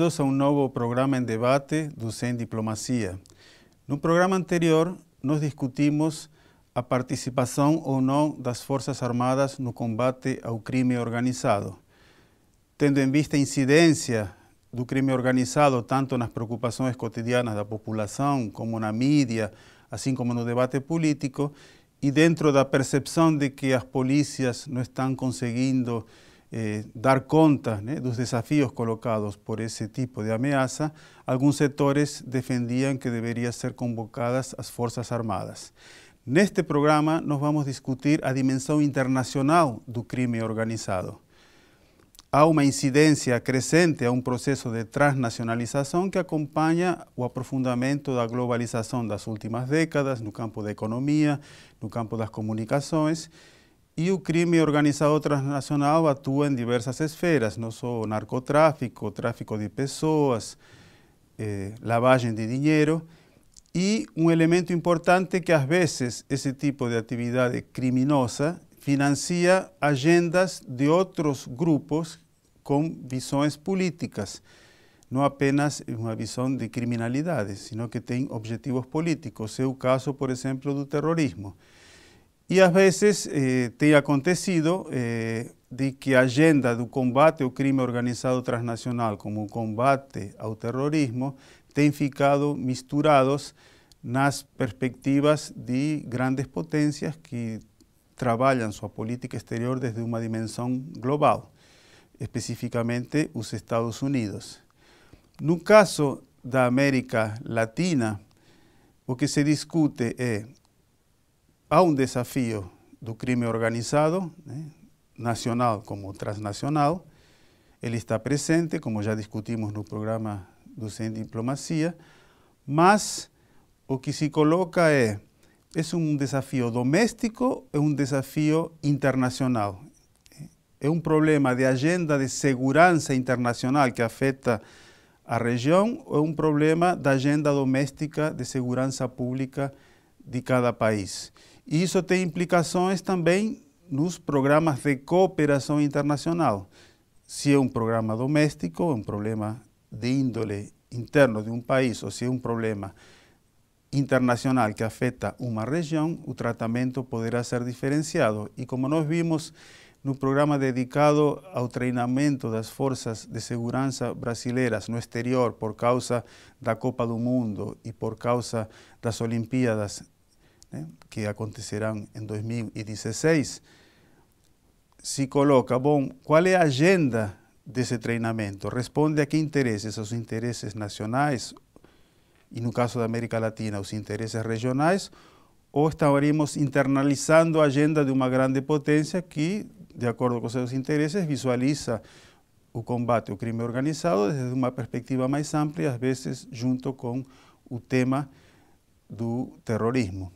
bem-vindos a um novo programa em debate do CEN Diplomacia. No programa anterior, nós discutimos a participação ou não das Forças Armadas no combate ao crime organizado. Tendo em vista a incidência do crime organizado tanto nas preocupações cotidianas da população, como na mídia, assim como no debate político, e dentro da percepção de que as polícias não estão conseguindo eh, dar conta né, dos desafios colocados por esse tipo de ameaça, alguns setores defendiam que deveriam ser convocadas as Forças Armadas. Neste programa, nós vamos discutir a dimensão internacional do crime organizado. Há uma incidência crescente a um processo de transnacionalização que acompanha o aprofundamento da globalização das últimas décadas no campo da economia, no campo das comunicações e o crime organizado transnacional atua em diversas esferas, não só narcotráfico, tráfico de pessoas, eh, lavagem de dinheiro. E um elemento importante é que, às vezes, esse tipo de atividade criminosa financia agendas de outros grupos com visões políticas. Não apenas uma visão de criminalidade, sino que tem objetivos políticos. É o caso, por exemplo, do terrorismo. E às vezes eh, tem acontecido eh, de que a agenda do combate ao crime organizado transnacional, como o combate ao terrorismo, tem ficado misturados nas perspectivas de grandes potências que trabalham sua política exterior desde uma dimensão global, especificamente os Estados Unidos. No caso da América Latina, o que se discute é há un desafío del crimen organizado, ¿eh? nacional como transnacional. Él está presente, como ya discutimos en no programa do en Diplomacia, mas o que se coloca es, ¿es un desafío doméstico, es un desafío internacional. ¿Eh? ¿Es un problema de agenda de seguridad internacional que afecta a región o un un problema de agenda doméstica de seguridad pública de cada país? E isso tem implicações também nos programas de cooperação internacional. Se é um programa doméstico, é um problema de índole interno de um país, ou se é um problema internacional que afeta uma região, o tratamento poderá ser diferenciado. E como nós vimos no programa dedicado ao treinamento das forças de segurança brasileiras no exterior por causa da Copa do Mundo e por causa das Olimpíadas né, que acontecerão em 2016, se coloca, bom, qual é a agenda desse treinamento? Responde a que interesses? Aos interesses nacionais e, no caso da América Latina, os interesses regionais, ou estaremos internalizando a agenda de uma grande potência que, de acordo com seus interesses, visualiza o combate ao crime organizado desde uma perspectiva mais ampla, às vezes junto com o tema do terrorismo.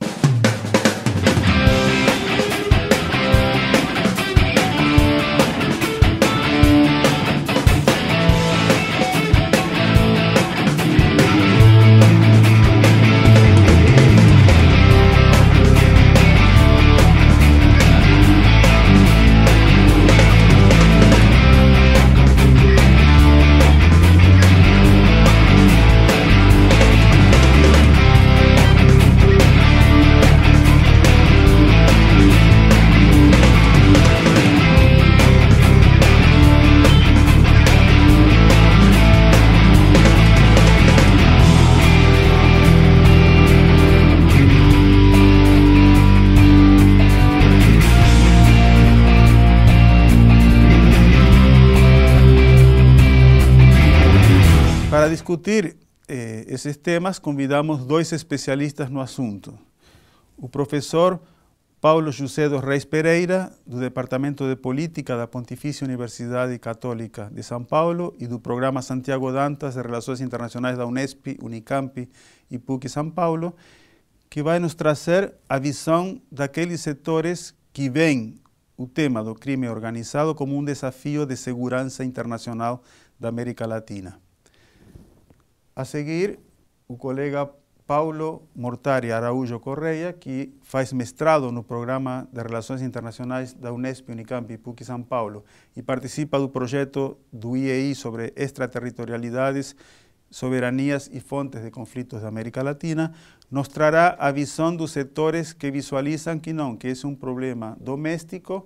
discutir eh, esses temas, convidamos dois especialistas no assunto. O professor Paulo José dos Reis Pereira, do Departamento de Política da Pontifícia Universidade Católica de São Paulo e do Programa Santiago Dantas de Relações Internacionais da Unesp, Unicamp e PUC São Paulo, que vai nos trazer a visão daqueles setores que veem o tema do crime organizado como um desafio de segurança internacional da América Latina. A seguir, o colega Paulo Mortari Araújo Correia, que faz mestrado no Programa de Relações Internacionais da Unesp, Unicamp e PUC São Paulo e participa do projeto do IEI sobre extraterritorialidades, soberanias e fontes de conflitos da América Latina, nos trará a visão dos setores que visualizam que não, que é um problema doméstico.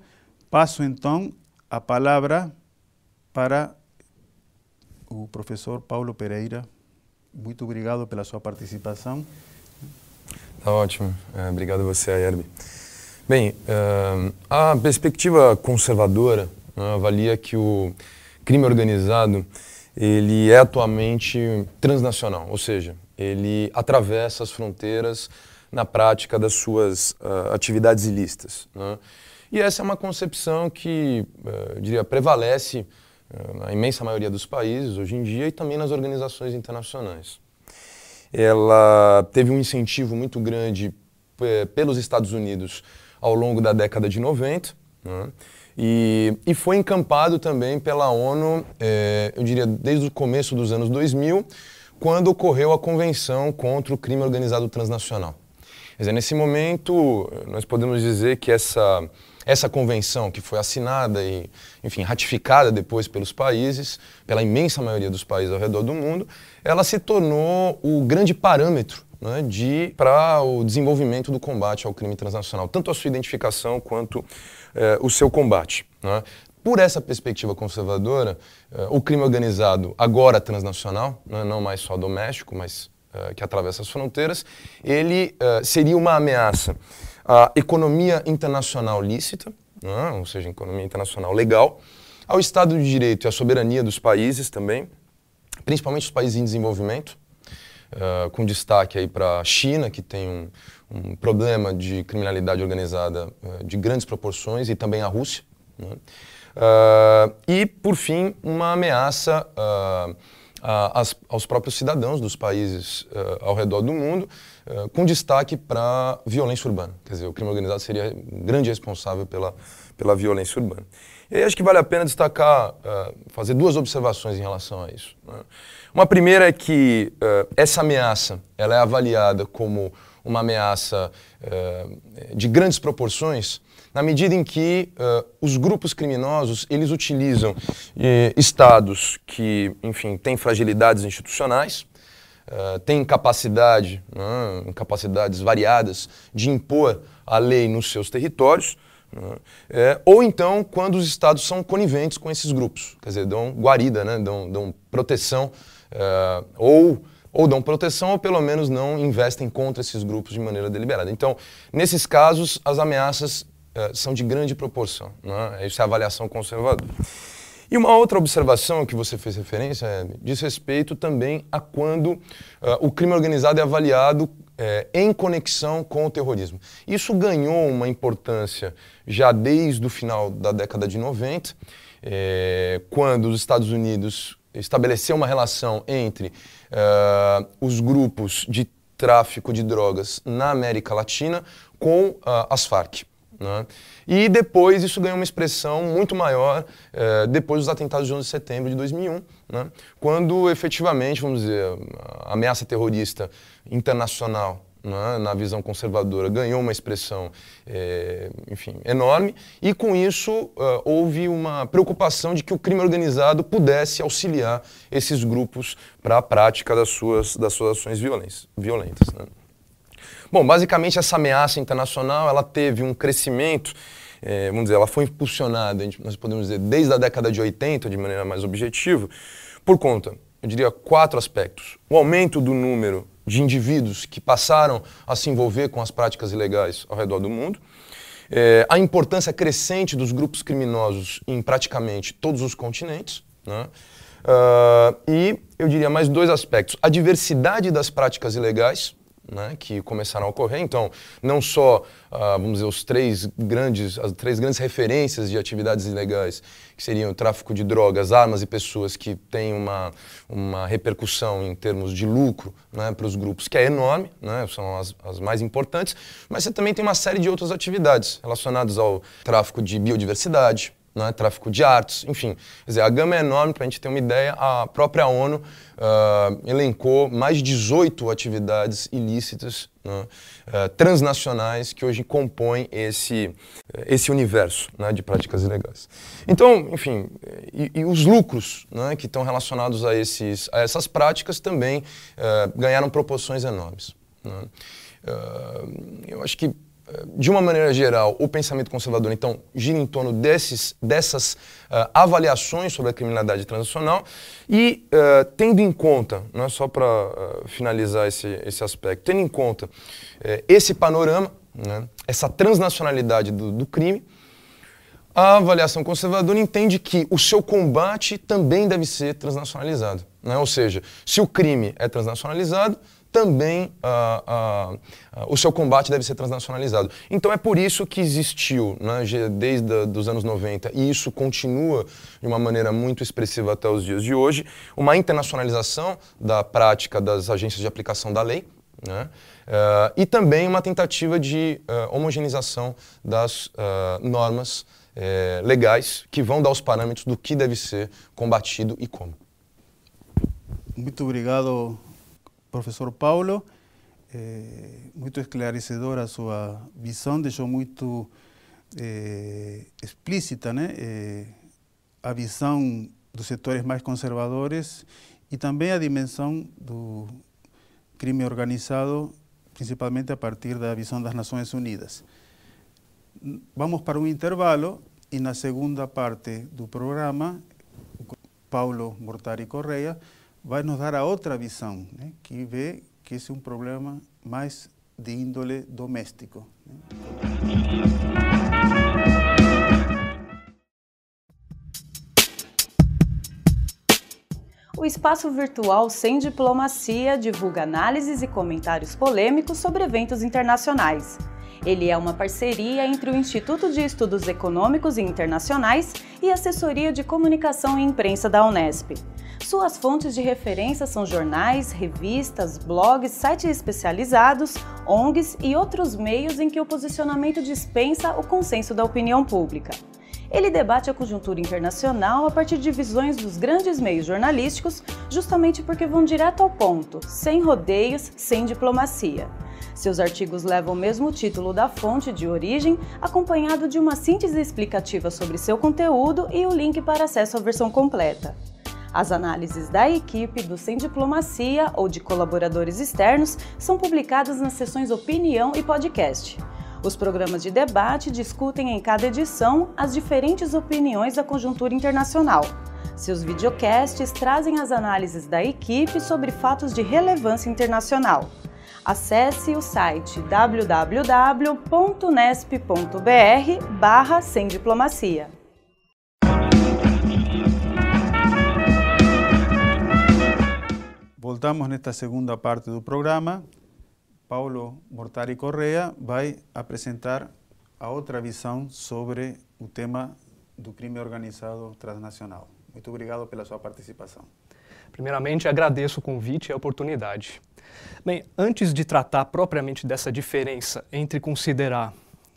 Passo então a palavra para o professor Paulo Pereira muito obrigado pela sua participação. Tá ótimo. É, obrigado a você, Ayerbe. Bem, é, a perspectiva conservadora né, avalia que o crime organizado ele é atualmente transnacional, ou seja, ele atravessa as fronteiras na prática das suas uh, atividades ilícitas. Né? E essa é uma concepção que, uh, diria, prevalece eh, na imensa maioria dos países hoje em dia e também nas organizações internacionais. Ela teve um incentivo muito grande eh, pelos Estados Unidos ao longo da década de 90 né? e, e foi encampado também pela ONU, eh, eu diria, desde o começo dos anos 2000, quando ocorreu a Convenção contra o Crime Organizado Transnacional. Quer dizer, nesse momento, nós podemos dizer que essa essa convenção que foi assinada e, enfim, ratificada depois pelos países, pela imensa maioria dos países ao redor do mundo, ela se tornou o grande parâmetro né, de para o desenvolvimento do combate ao crime transnacional, tanto a sua identificação quanto eh, o seu combate. Né? Por essa perspectiva conservadora, eh, o crime organizado agora transnacional, né, não mais só doméstico, mas eh, que atravessa as fronteiras, ele eh, seria uma ameaça a economia internacional lícita, né? ou seja, economia internacional legal, ao Estado de Direito e à soberania dos países também, principalmente os países em desenvolvimento, uh, com destaque aí para a China, que tem um, um, problema de criminalidade organizada uh, de grandes proporções, e também a Rússia. Né? Uh, e, por fim, uma ameaça aos próprios cidadãos dos países uh, ao redor do mundo, uh, com destaque para violência urbana. Quer dizer, o crime organizado seria um grande responsável pela, pela violência urbana. E aí acho que vale a pena destacar, uh, fazer duas observações em relação a isso. Né? Uma primeira é que essa ameaça ela é avaliada como uma ameaça de grandes proporções, na medida em que uh, os grupos criminosos eles utilizam eh, estados que, enfim, têm fragilidades institucionais, uh, têm capacidade, né, capacidades variadas de impor a lei nos seus territórios, é, ou então quando os estados são coniventes com esses grupos, quer dizer, dão guarida, né, dão, dão proteção uh, ou ou dão proteção ou pelo menos não investem contra esses grupos de maneira deliberada. Então, nesses casos, as ameaças eh, são de grande proporção. Né? Isso é, é avaliação conservadora. E uma outra observação que você fez referência é, diz respeito também a quando uh, o crime organizado é avaliado é, em conexão com o terrorismo. Isso ganhou uma importância já desde o final da década de 90, é, quando os Estados Unidos estabeleceu uma relação entre uh, os grupos de tráfico de drogas na América Latina com uh, as Farc. Né? E depois isso ganhou uma expressão muito maior eh, depois dos atentados de 11 de setembro de 2001, né? quando efetivamente, vamos dizer, a ameaça terrorista internacional né, na visão conservadora ganhou uma expressão, eh, enfim, enorme e com isso eh, houve uma preocupação de que o crime organizado pudesse auxiliar esses grupos para a prática das suas, das suas ações violentas. violentas né? Bom, basicamente essa ameaça internacional ela teve um crescimento, é, vamos dizer, ela foi impulsionada, nós podemos dizer, desde a década de 80, de maneira mais objetiva, por conta, eu diria, quatro aspectos. O aumento do número de indivíduos que passaram a se envolver com as práticas ilegais ao redor do mundo, é, a importância crescente dos grupos criminosos em praticamente todos os continentes, né? Uh, e eu diria mais dois aspectos: a diversidade das práticas ilegais né, que começaram a ocorrer. Então, não só, ah, vamos dizer, os três grandes, as três grandes referências de atividades ilegais, que seriam o tráfico de drogas, armas e pessoas, que tem uma, uma repercussão em termos de lucro né, para os grupos, que é enorme, né, são as, as mais importantes, mas você também tem uma série de outras atividades relacionadas ao tráfico de biodiversidade, né, tráfico de artes, enfim. Quer dizer, a gama é enorme, para a gente ter uma ideia, a própria ONU uh, elencou mais de 18 atividades ilícitas né? uh, transnacionais que hoje compõem esse, eh, esse universo né? de práticas ilegais. Então, enfim, e, e os lucros né, que estão relacionados a, esses, a essas práticas também uh, ganharam proporções enormes. Né. eu acho que de uma maneira geral, o pensamento conservador, então, gira em torno desses, dessas uh, avaliações sobre a criminalidade transnacional e uh, tendo em conta, não é só para uh, ah, finalizar esse, esse aspecto, tendo em conta eh, esse panorama, né, essa transnacionalidade do, do crime, a avaliação conservadora entende que o seu combate também deve ser transnacionalizado. Né? Ou seja, se o crime é transnacionalizado, também ah, ah, ah, o seu combate deve ser transnacionalizado. Então é por isso que existiu, né, desde os dos anos 90, e isso continua de uma maneira muito expressiva até os dias de hoje, uma internacionalização da prática das agências de aplicação da lei, né? Uh, e também uma tentativa de uh, homogeneização das uh, normas legais que vão dar os parâmetros do que deve ser combatido e como. Muito obrigado, professor Paulo, é, eh, muito esclarecedora a sua visão, deixou muito é, eh, explícita né, é, a visão dos setores mais conservadores e também a dimensão do crime organizado, principalmente a partir da visão das Nações Unidas. Vamos para um intervalo e na segunda parte do programa, Paulo Mortari Correia vai nos dar a outra visão, né, que vê que esse é um problema mais de índole doméstico. Né? O espaço virtual Sem Diplomacia divulga análises e comentários polêmicos sobre eventos internacionais. Ele é uma parceria entre o Instituto de Estudos Econômicos e Internacionais e a Assessoria de Comunicação e Imprensa da Unesp. Suas fontes de referência são jornais, revistas, blogs, sites especializados, ONGs e outros meios em que o posicionamento dispensa o consenso da opinião pública. Ele debate a conjuntura internacional a partir de visões dos grandes meios jornalísticos, justamente porque vão direto ao ponto, sem rodeios, sem diplomacia. Seus artigos levam o mesmo título da fonte de origem, acompanhado de uma síntese explicativa sobre seu conteúdo e o link para acesso à versão completa. As análises da equipe do Sem Diplomacia ou de colaboradores externos são publicadas nas seções Opinião e Podcast. Os programas de debate discutem em cada edição as diferentes opiniões da conjuntura internacional. Seus videocasts trazem as análises da equipe sobre fatos de relevância internacional. Acesse o site www.nesp.br barra sem diplomacia. Voltamos nesta segunda parte do programa. Paulo Mortari Correa vai apresentar a outra visão sobre o tema do crime organizado transnacional. Muito obrigado pela sua participação. Primeiramente, agradeço o convite e a oportunidade. Bem, antes de tratar propriamente dessa diferença entre considerar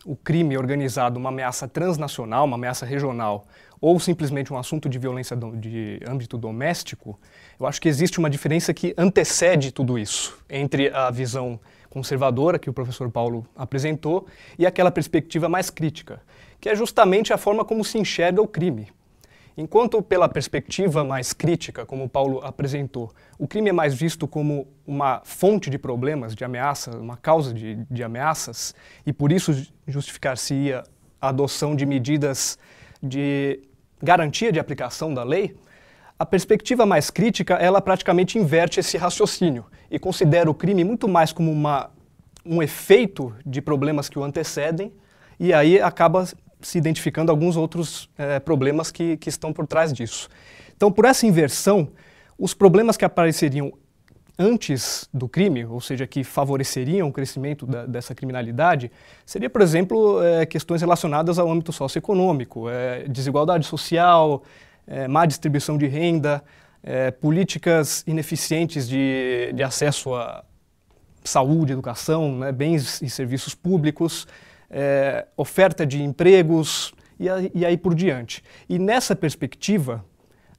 o crime organizado uma ameaça transnacional, uma ameaça regional, ou simplesmente um assunto de violência do, de âmbito doméstico, eu acho que existe uma diferença que antecede tudo isso entre a visão conservadora que o professor Paulo apresentou e aquela perspectiva mais crítica, que é justamente a forma como se enxerga o crime. Enquanto pela perspectiva mais crítica, como Paulo apresentou, o crime é mais visto como uma fonte de problemas, de ameaças, uma causa de, de ameaças, e por isso justificar-se-ia a adoção de medidas de garantia de aplicação da lei, a perspectiva mais crítica, ela praticamente inverte esse raciocínio e considera o crime muito mais como uma, um efeito de problemas que o antecedem, e aí acaba se identificando alguns outros é, problemas que, que estão por trás disso. Então, por essa inversão, os problemas que apareceriam antes do crime, ou seja, que favoreceriam o crescimento da, dessa criminalidade, seria, por exemplo, é, questões relacionadas ao âmbito socioeconômico, é, desigualdade social, é, má distribuição de renda, é, políticas ineficientes de, de acesso à saúde, educação, né, bens e serviços públicos é, oferta de empregos e, e, aí por diante. E nessa perspectiva,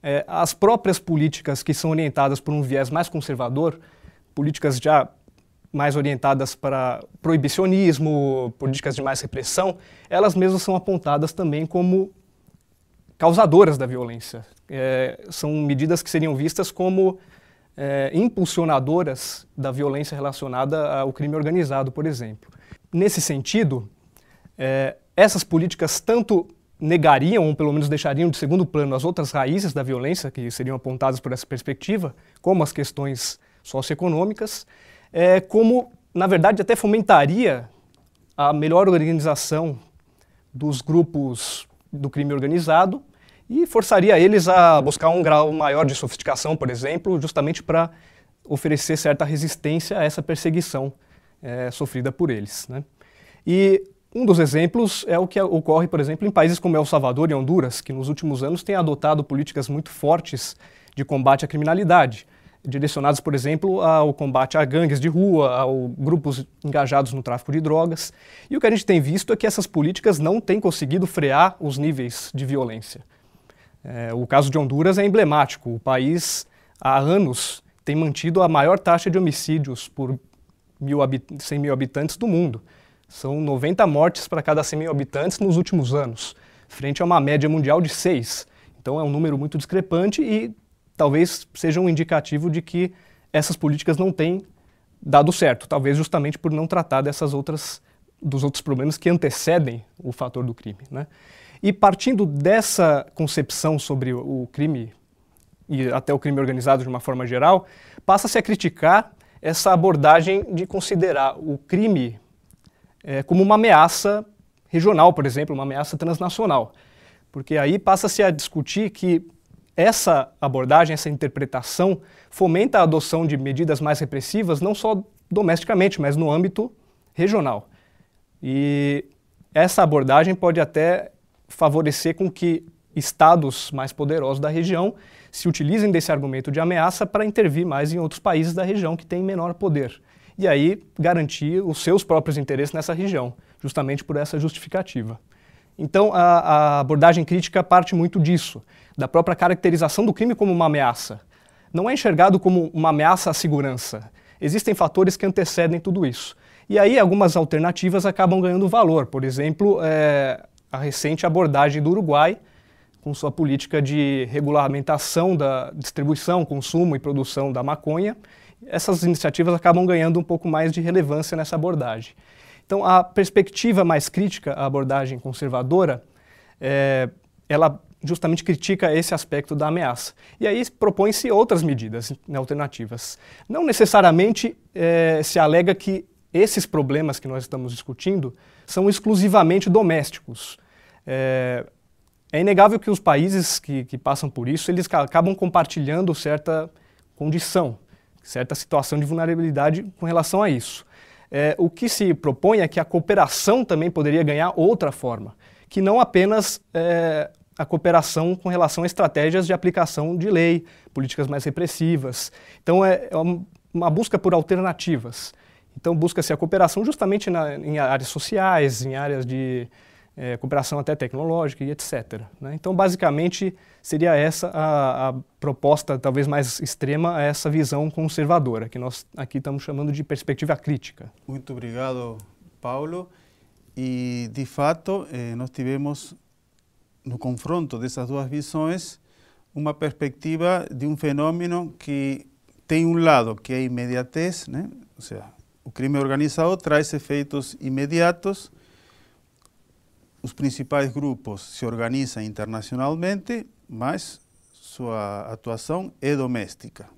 é, as próprias políticas que são orientadas por um viés mais conservador, políticas já mais orientadas para proibicionismo, políticas de mais repressão, elas mesmas são apontadas também como causadoras da violência. É, são medidas que seriam vistas como é, impulsionadoras da violência relacionada ao crime organizado, por exemplo. Nesse sentido, é, essas políticas tanto negariam, ou pelo menos deixariam de segundo plano, as outras raízes da violência que seriam apontadas por essa perspectiva, como as questões socioeconômicas, é, como, na verdade, até fomentaria a melhor organização dos grupos do crime organizado e forçaria eles a buscar um grau maior de sofisticação, por exemplo, justamente para oferecer certa resistência a essa perseguição é, sofrida por eles. Né? E um dos exemplos é o que ocorre, por exemplo, em países como El Salvador e Honduras, que nos últimos anos têm adotado políticas muito fortes de combate à criminalidade, direcionadas, por exemplo, ao combate a gangues de rua, a grupos engajados no tráfico de drogas. E o que a gente tem visto é que essas políticas não têm conseguido frear os níveis de violência. É, o caso de Honduras é emblemático. O país, há anos, tem mantido a maior taxa de homicídios por mil 100 mil habitantes do mundo. São 90 mortes para cada 100 mil habitantes nos últimos anos, frente a uma média mundial de 6. Então é um número muito discrepante e talvez seja um indicativo de que essas políticas não têm dado certo, talvez justamente por não tratar dessas outras dos outros problemas que antecedem o fator do crime, né? E partindo dessa concepção sobre o crime e até o crime organizado de uma forma geral, passa-se a criticar essa abordagem de considerar o crime é, como uma ameaça regional, por exemplo, uma ameaça transnacional. Porque aí passa-se a discutir que essa abordagem, essa interpretação, fomenta a adoção de medidas mais repressivas, não só domesticamente, mas no âmbito regional. E essa abordagem pode até favorecer com que estados mais poderosos da região se utilizem desse argumento de ameaça para intervir mais em outros países da região que têm menor poder e aí garantir os seus próprios interesses nessa região, justamente por essa justificativa. Então, a, a, abordagem crítica parte muito disso, da própria caracterização do crime como uma ameaça. Não é enxergado como uma ameaça à segurança. Existem fatores que antecedem tudo isso. E aí, algumas alternativas acabam ganhando valor. Por exemplo, é, a recente abordagem do Uruguai, com sua política de regulamentação da distribuição, consumo e produção da maconha, essas iniciativas acabam ganhando um pouco mais de relevância nessa abordagem. Então, a perspectiva mais crítica à abordagem conservadora, é, ela justamente critica esse aspecto da ameaça. E aí propõem-se outras medidas né, alternativas. Não necessariamente é, se alega que esses problemas que nós estamos discutindo são exclusivamente domésticos. É, é inegável que os países que, que, passam por isso, eles acabam compartilhando certa condição certa situação de vulnerabilidade com relação a isso. É, o que se propõe é que a cooperação também poderia ganhar outra forma, que não apenas é, a cooperação com relação a estratégias de aplicação de lei, políticas mais repressivas. Então, é, é uma busca por alternativas. Então, busca-se a cooperação justamente na, em áreas sociais, em áreas de é, cooperação até tecnológica e etc. Né? Então, basicamente, seria essa a, a, proposta talvez mais extrema a essa visão conservadora, que nós aqui estamos chamando de perspectiva crítica. Muito obrigado, Paulo. E, de fato, eh, nós tivemos, no confronto dessas duas visões, uma perspectiva de um fenômeno que tem um lado, que é a imediatez, né? ou seja, o crime organizado traz efeitos imediatos, os principais grupos se organizam internacionalmente, mas sua atuação é doméstica.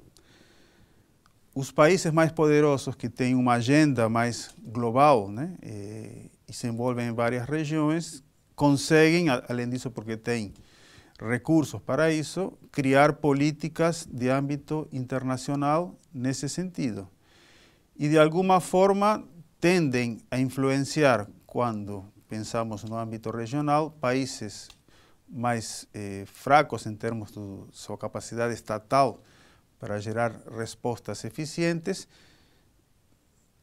Os países mais poderosos que têm uma agenda mais global né, e, e se envolvem em várias regiões conseguem, além disso porque têm recursos para isso, criar políticas de âmbito internacional nesse sentido. E de alguma forma tendem a influenciar quando pensamos no âmbito regional, países mais eh, fracos em termos de sua capacidade estatal para gerar respostas eficientes,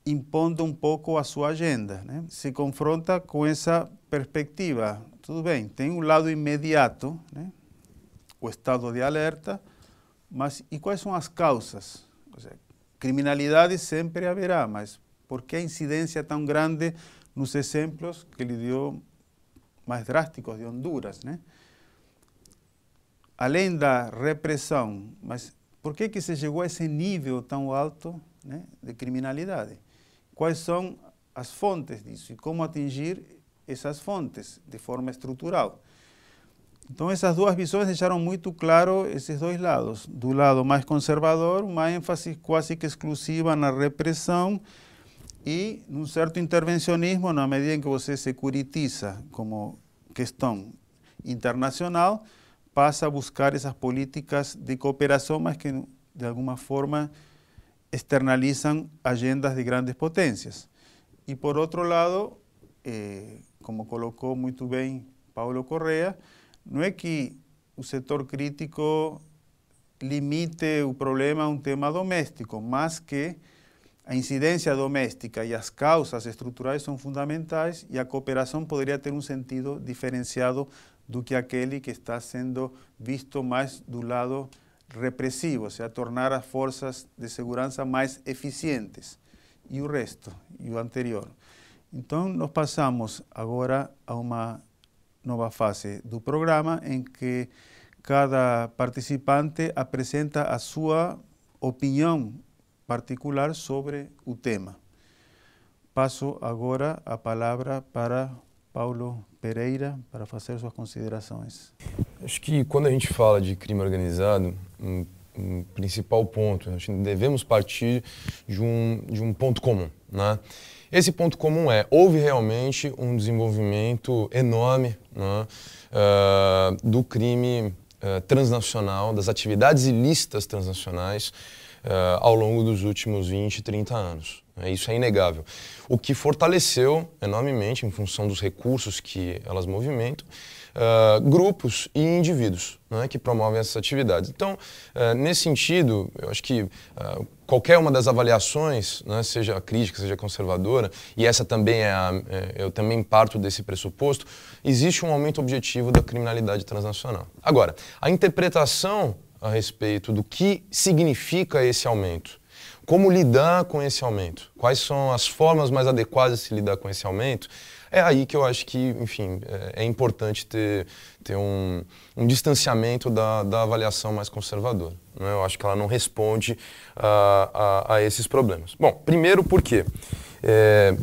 impondo um pouco a sua agenda. Né? Se confronta com essa perspectiva. Tudo bem, tem um lado imediato, né? o estado de alerta, mas e quais são as causas? Ou seja, criminalidade sempre haverá, mas por que a incidência tão grande nos exemplos que ele deu mais drásticos de Honduras, né? Além da repressão, mas por que é que se chegou a esse nível tão alto né, de criminalidade? Quais são as fontes disso e como atingir essas fontes de forma estrutural? Então essas duas visões deixaram muito claro esses dois lados. Do lado mais conservador, uma ênfase quase que exclusiva na repressão, en un cierto intervencionismo a medida en que se securitiza como cuestión internacional, pasa a buscar esas políticas de cooperación, más que de alguna forma externalizan agendas de grandes potencias. Y, por otro lado, eh, como colocó muy bien Paulo Correa, no es que el sector crítico limite el problema a un tema doméstico, más que A incidência doméstica e as causas estruturais são fundamentais e a cooperação poderia ter um sentido diferenciado do que aquele que está sendo visto mais do lado repressivo, ou seja, tornar as forças de segurança mais eficientes. E o resto, e o anterior. Então, nós passamos agora a uma nova fase do programa em que cada participante apresenta a sua opinião particular sobre o tema. Passo agora a palavra para Paulo Pereira para fazer suas considerações. Acho que quando a gente fala de crime organizado, um, um principal ponto, acho que devemos partir de um, de um ponto comum. Né? Esse ponto comum é: houve realmente um desenvolvimento enorme né, uh, do crime uh, transnacional, das atividades ilícitas transnacionais eh, ao longo dos últimos 20, 30 anos. É, isso é inegável. O que fortaleceu enormemente, em função dos recursos que elas movimentam, Uh, grupos e indivíduos né, que promovem essas atividades. Então, uh, nesse sentido, eu acho que uh, qualquer uma das avaliações, né, seja crítica, seja conservadora, e essa também é, a, é, eu também parto desse pressuposto, existe um aumento objetivo da criminalidade transnacional. Agora, a interpretação a respeito do que significa esse aumento. Como lidar com esse aumento? Quais são as formas mais adequadas de se lidar com esse aumento? É aí que eu acho que, enfim, é, é importante ter, ter um, um distanciamento da, da avaliação mais conservadora. Né? Eu acho que ela não responde a, a, a esses problemas. Bom, primeiro porque é,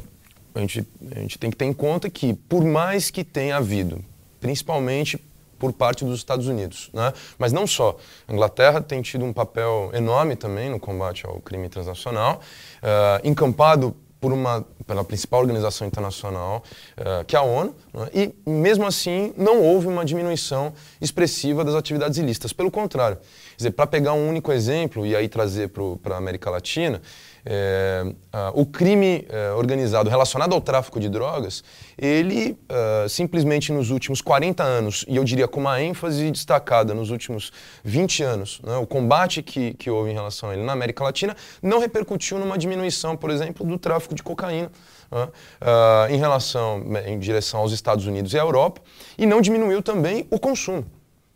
a, gente, a gente tem que ter em conta que, por mais que tenha havido, principalmente por parte dos Estados Unidos. Né? Mas não só. A Inglaterra tem tido um papel enorme também no combate ao crime transnacional, uh, encampado por uma, pela principal organização internacional, uh, que é a ONU, né? e mesmo assim não houve uma diminuição expressiva das atividades ilícitas. Pelo contrário, para pegar um único exemplo e aí trazer para a América Latina, é, o crime é, organizado relacionado ao tráfico de drogas, ele é, simplesmente nos últimos 40 anos, e eu diria com uma ênfase destacada nos últimos 20 anos, né, o combate que, que houve em relação a ele na América Latina não repercutiu numa diminuição, por exemplo, do tráfico de cocaína. Uh, em relação né, em direção aos Estados Unidos e à Europa e não diminuiu também o consumo.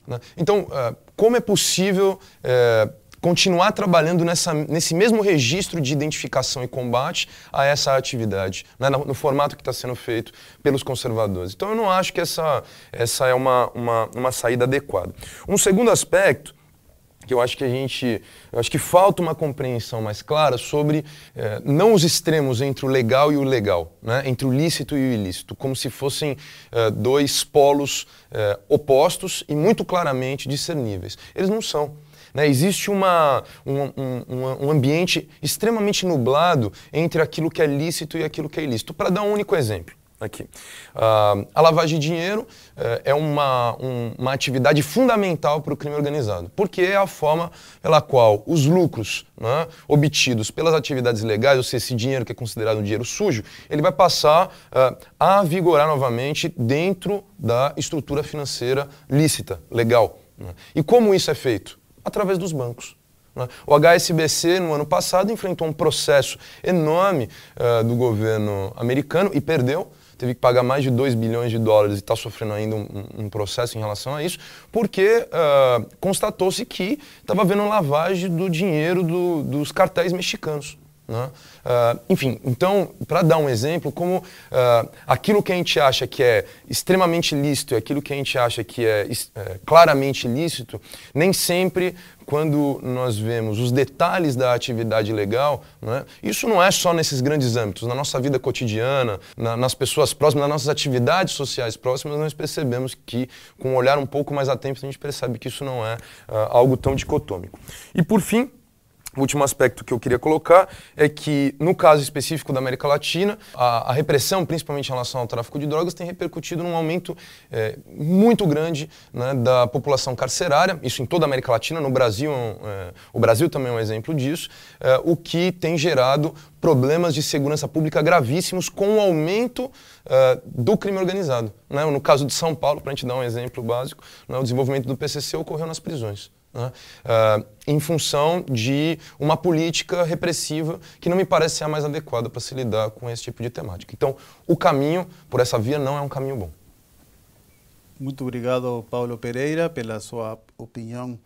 Né? Então, uh, como é possível uh, continuar trabalhando nessa, nesse mesmo registro de identificação e combate a essa atividade, né, no, no, formato que está sendo feito pelos conservadores. Então eu não acho que essa, essa é uma, uma, uma saída adequada. Um segundo aspecto que eu acho que a gente, eu acho que falta uma compreensão mais clara sobre eh, não os extremos entre o legal e o legal, né? entre o lícito e o ilícito, como se fossem eh, dois polos eh, opostos e muito claramente discerníveis. Eles não são. Né? Existe uma, um, um, um ambiente extremamente nublado entre aquilo que é lícito e aquilo que é ilícito. Para dar um único exemplo aqui. Uh, a lavagem de dinheiro uh, é uma, um, uma atividade fundamental para o crime organizado, porque é a forma pela qual os lucros né, obtidos pelas atividades legais, ou seja, esse dinheiro que é considerado um dinheiro sujo, ele vai passar uh, a vigorar novamente dentro da estrutura financeira lícita, legal. Né? E como isso é feito? através dos bancos. Né? O HSBC, no ano passado, enfrentou um processo enorme uh, do governo americano e perdeu. Teve que pagar mais de 2 bilhões de dólares e está sofrendo ainda um, um, processo em relação a isso, porque uh, constatou-se que estava havendo lavagem do dinheiro do, dos cartéis mexicanos. Né? Uh, enfim, então, para dar um exemplo, como uh, aquilo que a gente acha que é extremamente lícito e aquilo que a gente acha que é, é claramente ilícito, nem sempre, quando nós vemos os detalhes da atividade legal, né, isso não é só nesses grandes âmbitos, na nossa vida cotidiana, na, nas pessoas próximas, nas nossas atividades sociais próximas, nós percebemos que, com um olhar um pouco mais atento, a gente percebe que isso não é uh, algo tão dicotômico. E, por fim, o último aspecto que eu queria colocar é que, no caso específico da América Latina, a, a repressão, principalmente em relação ao tráfico de drogas, tem repercutido num aumento é, muito grande né, da população carcerária, isso em toda a América Latina, no Brasil, é, eh, o Brasil também é um exemplo disso, é, o que tem gerado problemas de segurança pública gravíssimos com o aumento do crime organizado. Né? No caso de São Paulo, para a gente dar um exemplo básico, né, o desenvolvimento do PCC ocorreu nas prisões né? uh, em função de uma política repressiva que não me parece ser a mais adequada para se lidar com esse tipo de temática. Então, o caminho por essa via não é um caminho bom. Muito obrigado, Paulo Pereira, pela sua opinião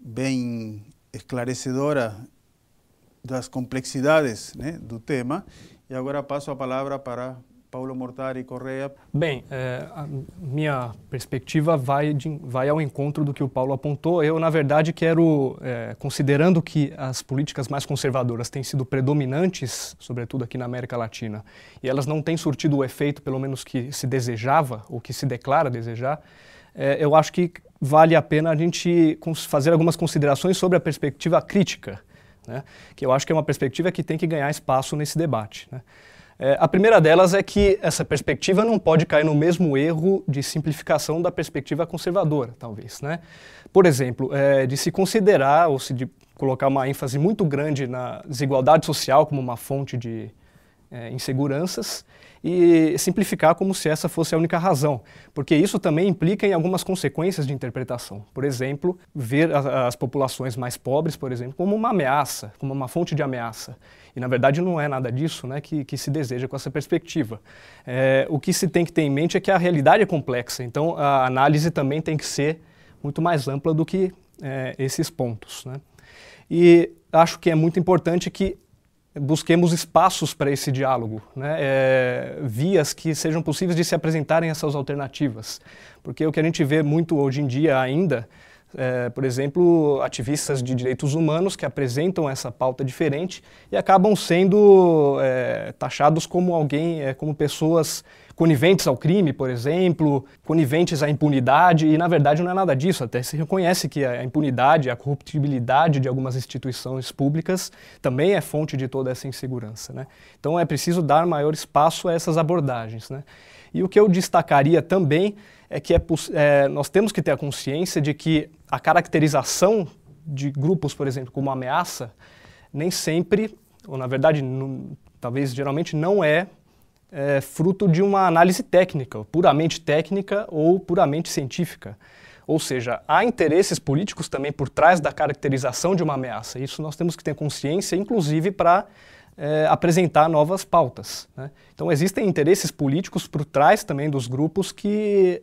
bem esclarecedora das complexidades né, do tema. E agora passo a palavra para Paulo Mortari Correa? Bem, é, a minha perspectiva vai, de, vai ao encontro do que o Paulo apontou. Eu, na verdade, quero, é, considerando que as políticas mais conservadoras têm sido predominantes, sobretudo aqui na América Latina, e elas não têm surtido o efeito, pelo menos que se desejava, ou que se declara desejar, é, eu acho que vale a pena a gente fazer algumas considerações sobre a perspectiva crítica, né? que eu acho que é uma perspectiva que tem que ganhar espaço nesse debate. Né? É, a primeira delas é que essa perspectiva não pode cair no mesmo erro de simplificação da perspectiva conservadora, talvez. Né? Por exemplo, é, de se considerar ou se de colocar uma ênfase muito grande na desigualdade social como uma fonte de, é, inseguranças e simplificar como se essa fosse a única razão, porque isso também implica em algumas consequências de interpretação. Por exemplo, ver as, as populações mais pobres, por exemplo, como uma ameaça, como uma fonte de ameaça. E na verdade não é nada disso né, que, que se deseja com essa perspectiva. É, o que se tem que ter em mente é que a realidade é complexa, então a análise também tem que ser muito mais ampla do que é, esses pontos. Né? E acho que é muito importante que busquemos espaços para esse diálogo, né? é, vias que sejam possíveis de se apresentarem essas alternativas. Porque o que a gente vê muito hoje em dia ainda é, por exemplo, ativistas de direitos humanos que apresentam essa pauta diferente e acabam sendo é, taxados como alguém, é, como pessoas coniventes ao crime, por exemplo, coniventes à impunidade, e na verdade não é nada disso, até se reconhece que a impunidade, a corruptibilidade de algumas instituições públicas também é fonte de toda essa insegurança. Né? Então é preciso dar maior espaço a essas abordagens. Né? E o que eu destacaria também é que é, é, nós temos que ter a consciência de que a caracterização de grupos, por exemplo, como ameaça, nem sempre, ou na verdade, não, talvez geralmente não é, é fruto de uma análise técnica, puramente técnica ou puramente científica. Ou seja, há interesses políticos também por trás da caracterização de uma ameaça. Isso nós temos que ter consciência, inclusive para é, apresentar novas pautas. Né? Então, existem interesses políticos por trás também dos grupos que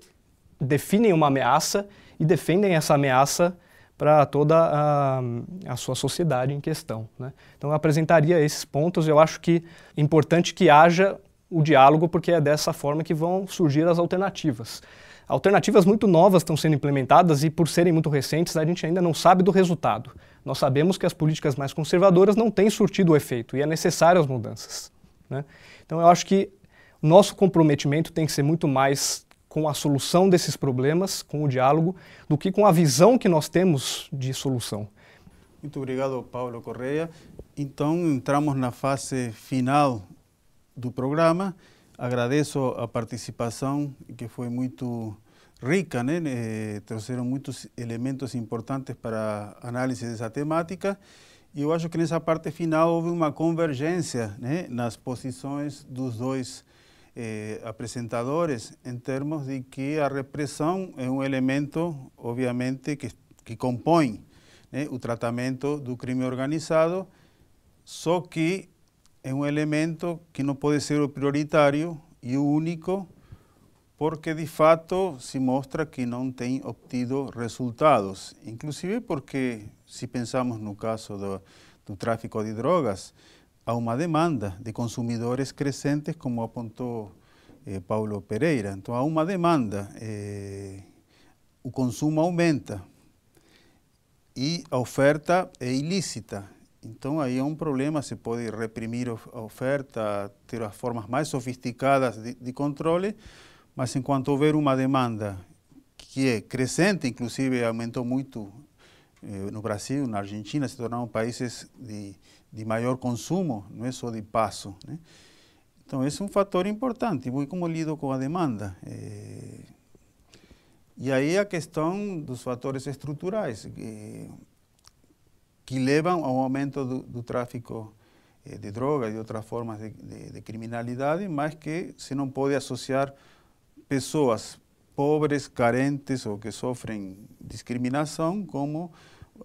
definem uma ameaça e defendem essa ameaça para toda a, a, sua sociedade em questão. Né? Então, eu apresentaria esses pontos. Eu acho que é importante que haja o diálogo, porque é dessa forma que vão surgir as alternativas. Alternativas muito novas estão sendo implementadas e, por serem muito recentes, a gente ainda não sabe do resultado. Nós sabemos que as políticas mais conservadoras não têm surtido o efeito e é necessário as mudanças. Né? Então, eu acho que nosso comprometimento tem que ser muito mais com a solução desses problemas, com o diálogo, do que com a visão que nós temos de solução. Muito obrigado, Paulo Correia. Então, entramos na fase final do programa. Agradeço a participação, que foi muito rica, né? eh, trouxeram muitos elementos importantes para análise dessa temática. E eu acho que nessa parte final houve uma convergência né? nas posições dos dois eh, apresentadores, em termos de que a repressão é um elemento, obviamente, que, que compõe né? o tratamento do crime organizado, só que é um elemento que não pode ser o prioritário e o único porque de fato se mostra que não tem obtido resultados, inclusive porque se pensamos no caso do, do tráfico de drogas, há uma demanda de consumidores crescentes, como apontou eh, Paulo Pereira. Então há uma demanda, eh, o consumo aumenta e a oferta é ilícita. Então aí é um problema, se pode reprimir a oferta, ter as formas mais sofisticadas de, de controle, mas enquanto houver uma demanda que é crescente, inclusive aumentou muito eh, no Brasil, na Argentina, se tornaram países de, de maior consumo, não é só de passo. Né? Então, esse é um fator importante, porque como lido com a demanda? Eh. e aí a questão dos fatores estruturais, eh, que levam ao aumento do, do tráfico eh, de droga e de outras formas de, de, de criminalidade, mas que se não pode associar pessoas pobres, carentes ou que sofrem discriminação como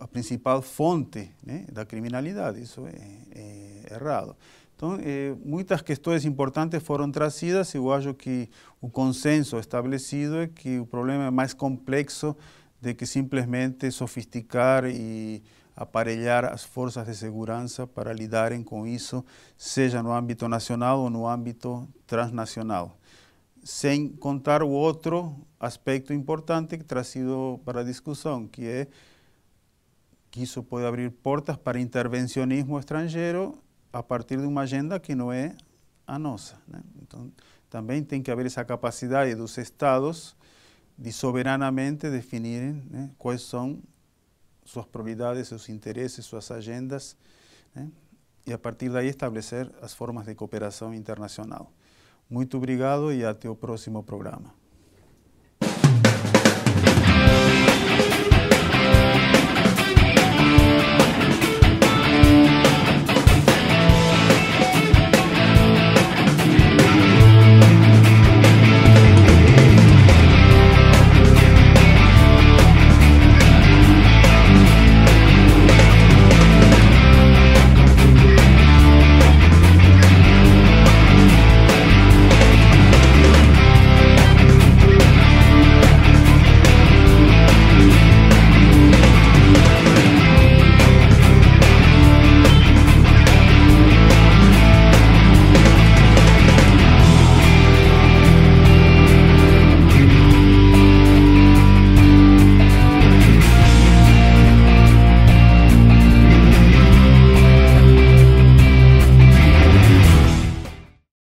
a principal fonte né, da criminalidade. Isso é, é errado. Então, eh, muitas questões importantes foram trazidas e eu acho que o consenso estabelecido é que o problema é mais complexo do que simplesmente sofisticar e aparelhar as forças de segurança para lidarem com isso, seja no âmbito nacional ou no âmbito transnacional sem contar o outro aspecto importante trazido para a discussão, que é que isso pode abrir portas para intervencionismo estrangeiro a partir de uma agenda que não é a nossa. Né? Então, também tem que haver essa capacidade dos Estados de soberanamente definirem né, quais são suas prioridades, seus interesses, suas agendas, né, e a partir daí estabelecer as formas de cooperação internacional. Muito obrigado e até o próximo programa.